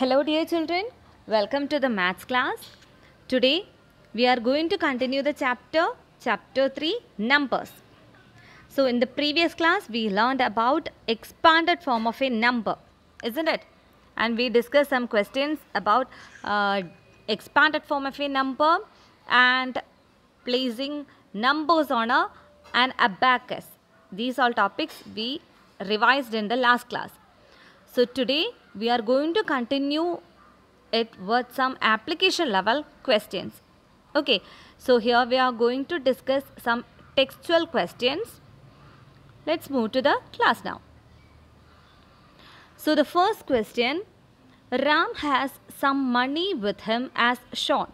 Hello dear children, welcome to the maths class. Today we are going to continue the chapter, chapter 3, numbers. So in the previous class we learned about expanded form of a number, isn't it? And we discussed some questions about uh, expanded form of a number and placing numbers on a, an abacus. These all topics we revised in the last class. So today we are going to continue it with some application level questions. Okay, so here we are going to discuss some textual questions. Let's move to the class now. So the first question, Ram has some money with him as shown.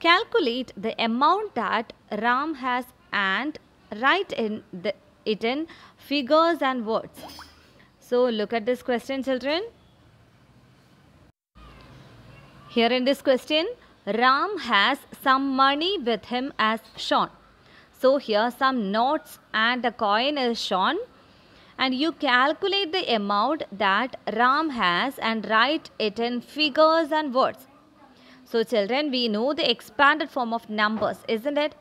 Calculate the amount that Ram has and write in the, it in figures and words. So look at this question children. Here in this question, Ram has some money with him as shown. So here some notes and a coin is shown and you calculate the amount that Ram has and write it in figures and words. So children, we know the expanded form of numbers, isn't it?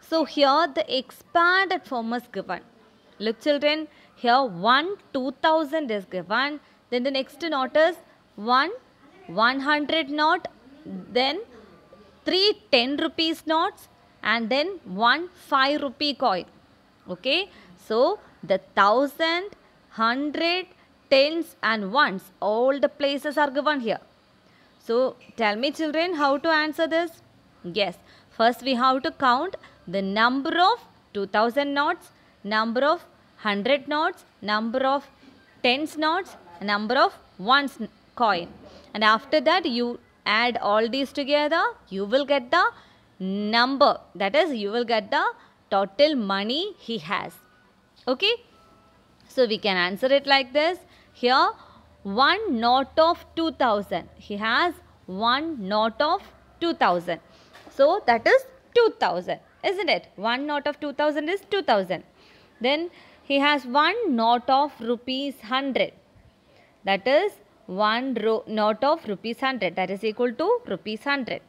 So here the expanded form is given. Look children, here 1, 2000 is given. Then the next note is 1, 100 knot, then three 10 rupees notes and then one 5 rupee coin. Okay. So, the thousand, hundred, tens and ones all the places are given here. So, tell me children how to answer this. Yes. First we have to count the number of 2000 knots, number of 100 knots, number of tens knots, number of ones coin and after that you add all these together you will get the number that is you will get the total money he has okay so we can answer it like this here one note of 2000 he has one note of 2000 so that is 2000 isn't it one note of 2000 is 2000 then he has one note of rupees 100 that is one note of rupees 100 that is equal to rupees 100.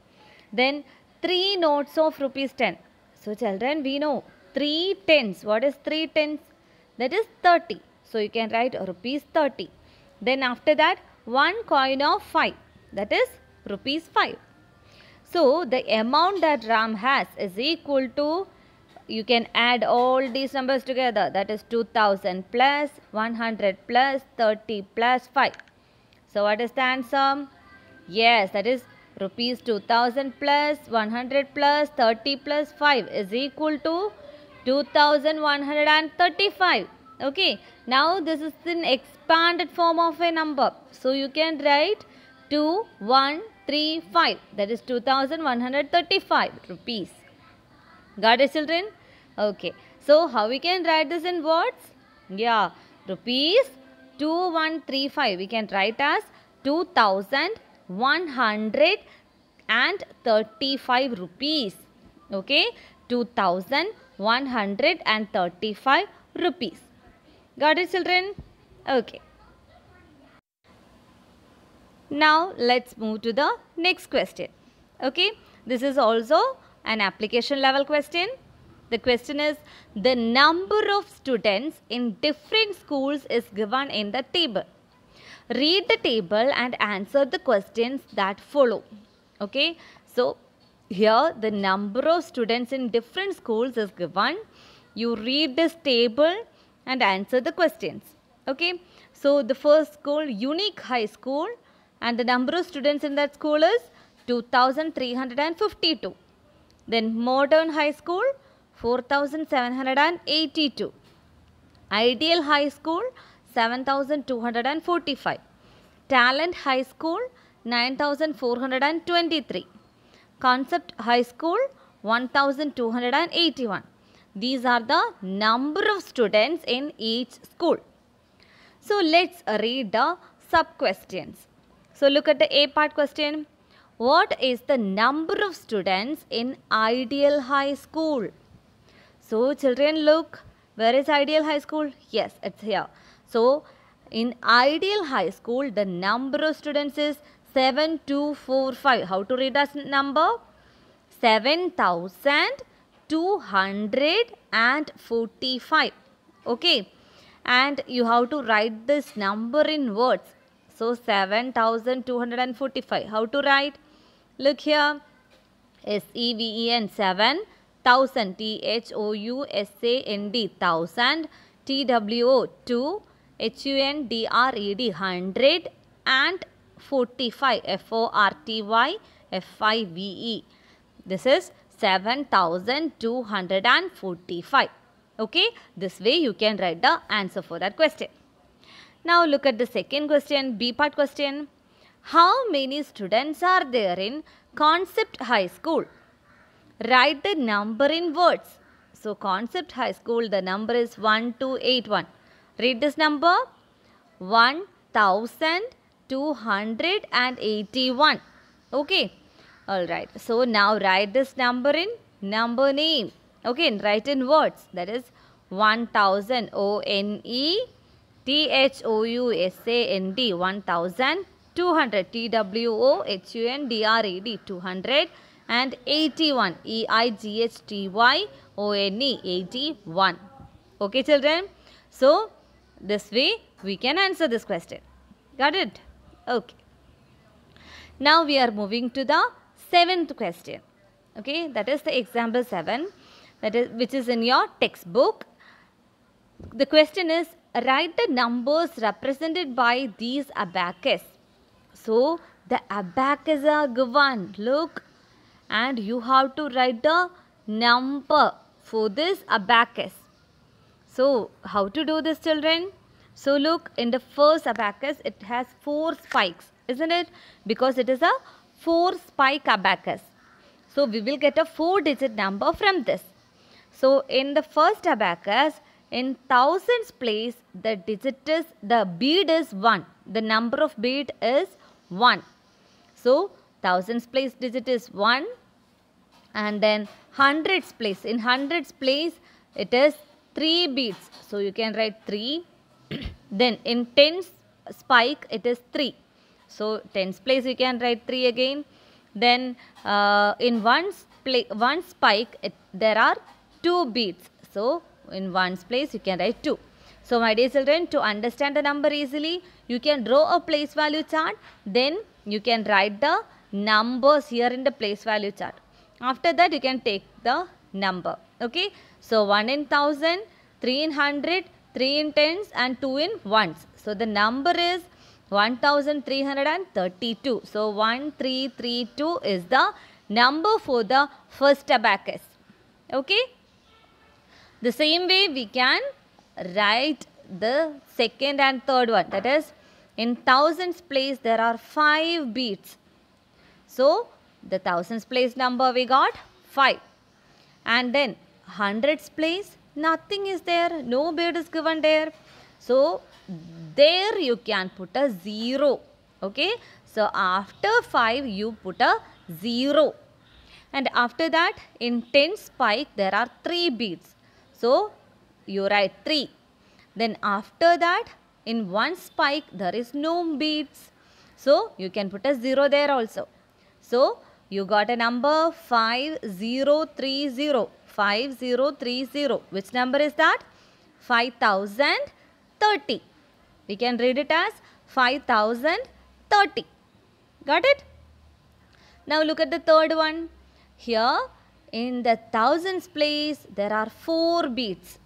Then three notes of rupees 10. So children we know three tens. What is three tens? That is 30. So you can write rupees 30. Then after that one coin of 5 that is rupees 5. So the amount that Ram has is equal to you can add all these numbers together that is 2000 plus 100 plus 30 plus 5 so what is the answer? Yes, that is rupees 2000 plus 100 plus 30 plus 5 is equal to 2135. Okay, now this is an expanded form of a number. So you can write 2135 that is 2135 rupees. Got it children? Okay. So how we can write this in words? Yeah. Rupees 2135 we can write as 2135 rupees okay 2135 rupees got it children okay now let's move to the next question okay this is also an application level question the question is the number of students in different schools is given in the table. Read the table and answer the questions that follow. Okay. So here the number of students in different schools is given. You read this table and answer the questions. Okay. So the first school unique high school and the number of students in that school is 2352. Then modern high school 4782. Ideal High School 7245. Talent High School 9423. Concept High School 1281. These are the number of students in each school. So let's read the sub questions. So look at the A part question. What is the number of students in ideal high school? So children look, where is ideal high school? Yes, it's here. So in ideal high school, the number of students is 7245. How to read that number? 7245. Okay. And you have to write this number in words. So 7245. How to write? Look here. S-E-V-E-N 7 thousand T H O U S A N D thousand T W O two H U N D R E D hundred and forty five F O R T Y F I V E. This is seven thousand two hundred and forty five. Okay, this way you can write the answer for that question. Now look at the second question, B part question. How many students are there in Concept High School? write the number in words. So concept high school the number is 1281. Read this number 1281. Okay. Alright. So now write this number in number name. Okay. And write in words. That is 1000 O N E T H O U S A N D 1200 T W O H U N D R E D 200 and 81 E I G H T Y O N E 81 okay children so this way we can answer this question got it okay now we are moving to the seventh question okay that is the example 7 that is which is in your textbook the question is write the numbers represented by these abacus so the abacus are given look and you have to write the number for this abacus. So, how to do this children? So, look in the first abacus it has four spikes isn't it? Because it is a four spike abacus. So, we will get a four digit number from this. So, in the first abacus in thousands place the digit is the bead is 1. The number of bead is 1. So, Thousands place digit is 1 and then hundreds place. In hundreds place it is 3 beats. So you can write 3. then in tens spike it is 3. So tens place you can write 3 again. Then uh, in ones play, one spike it, there are 2 beats. So in ones place you can write 2. So my dear children to understand the number easily you can draw a place value chart then you can write the numbers here in the place value chart. After that, you can take the number. Okay. So, 1 in 1000, 3 in 100, 3 in tens and 2 in ones. So, the number is 1332. So, 1332 is the number for the first abacus. Okay. The same way we can write the second and third one. That is in thousands place there are 5 beats. So, the thousands place number we got 5. And then hundreds place nothing is there. No bid is given there. So, there you can put a 0. Okay. So, after 5 you put a 0. And after that in 10 spike there are 3 beads. So, you write 3. Then after that in one spike there is no beads. So, you can put a 0 there also. So, you got a number 5030. 5030. Which number is that? 5030. We can read it as 5030. Got it? Now look at the third one. Here in the thousands place there are four beats.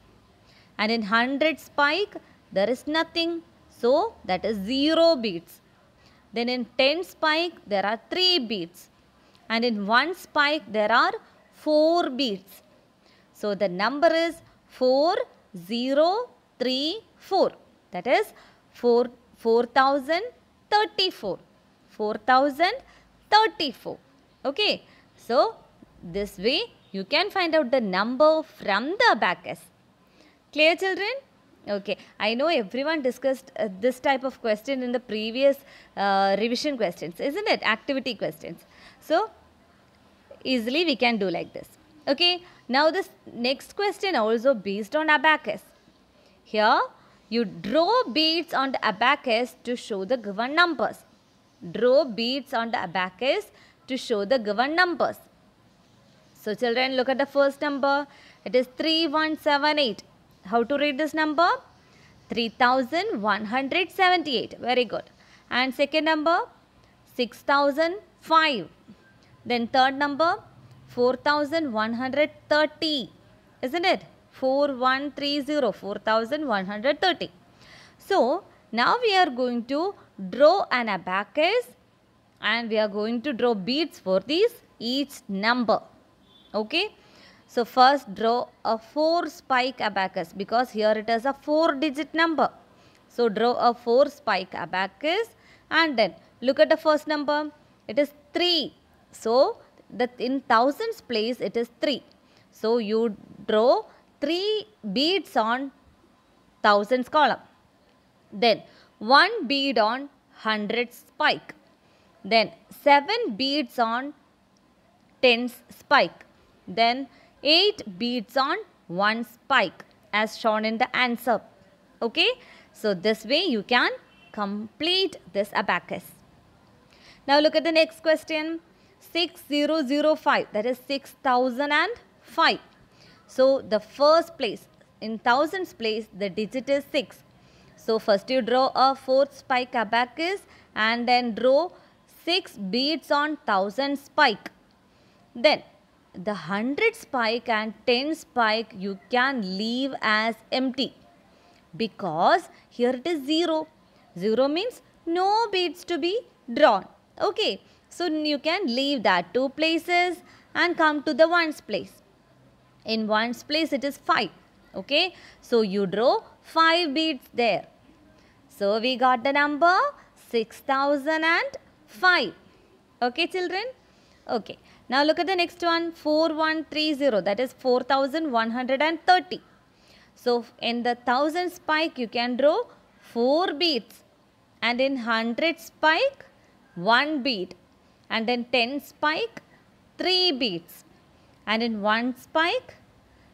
And in hundreds spike there is nothing. So that is zero beats. Then in 10 spike there are 3 beats and in 1 spike there are 4 beats. So the number is 4, 0, 3, 4. That is 4, 4034. 4034. Okay. So this way you can find out the number from the abacus. Clear children? Okay, I know everyone discussed uh, this type of question in the previous uh, revision questions, isn't it? Activity questions. So, easily we can do like this. Okay, now this next question also based on abacus. Here, you draw beads on the abacus to show the given numbers. Draw beads on the abacus to show the given numbers. So, children, look at the first number. It is 3178. How to read this number? 3178. Very good. And second number 6005. Then third number 4130. Isn't it? 4130. 4130. So now we are going to draw an abacus and we are going to draw beads for these each number. Okay. So first draw a 4 spike abacus because here it is a 4 digit number. So draw a 4 spike abacus and then look at the first number. It is 3. So that in thousands place it is 3. So you draw 3 beads on thousands column. Then 1 bead on hundred spike. Then 7 beads on tens spike. Then 8 beads on one spike as shown in the answer. Okay. So this way you can complete this abacus. Now look at the next question. 6005 that is 6005. So the first place in thousands place the digit is 6. So first you draw a fourth spike abacus and then draw 6 beads on thousand spike. Then the 100 spike and 10 spike you can leave as empty because here it is 0. 0 means no beads to be drawn. Okay, so you can leave that two places and come to the ones place. In ones place it is 5. Okay, so you draw 5 beads there. So we got the number 6005. Okay children? Okay. Now look at the next one 4130 that is 4130. So in the 1000 spike you can draw 4 beats and in 100 spike 1 beat and in 10 spike 3 beats and in 1 spike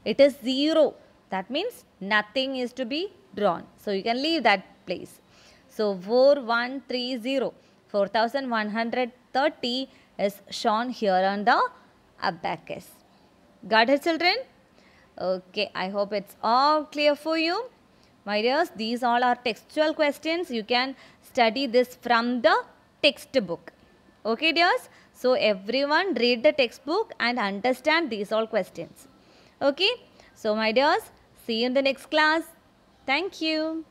it is 0 that means nothing is to be drawn. So you can leave that place. So 4130 4130 is shown here on the abacus. Got it children? Okay, I hope it's all clear for you. My dears, these all are textual questions. You can study this from the textbook. Okay dears? So everyone read the textbook and understand these all questions. Okay? So my dears, see you in the next class. Thank you.